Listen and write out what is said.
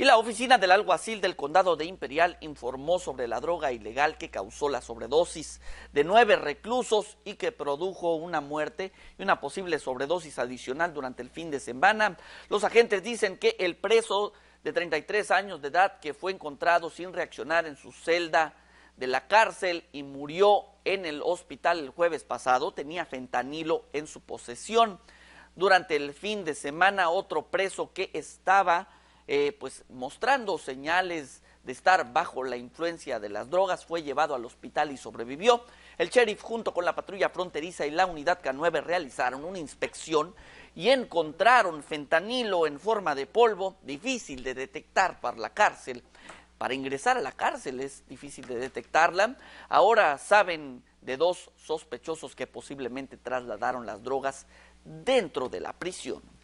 Y la oficina del alguacil del condado de Imperial informó sobre la droga ilegal que causó la sobredosis de nueve reclusos y que produjo una muerte y una posible sobredosis adicional durante el fin de semana. Los agentes dicen que el preso de 33 años de edad que fue encontrado sin reaccionar en su celda de la cárcel y murió en el hospital el jueves pasado tenía fentanilo en su posesión. Durante el fin de semana otro preso que estaba eh, pues mostrando señales de estar bajo la influencia de las drogas, fue llevado al hospital y sobrevivió. El sheriff junto con la patrulla fronteriza y la unidad K9 realizaron una inspección y encontraron fentanilo en forma de polvo, difícil de detectar para la cárcel. Para ingresar a la cárcel es difícil de detectarla. Ahora saben de dos sospechosos que posiblemente trasladaron las drogas dentro de la prisión.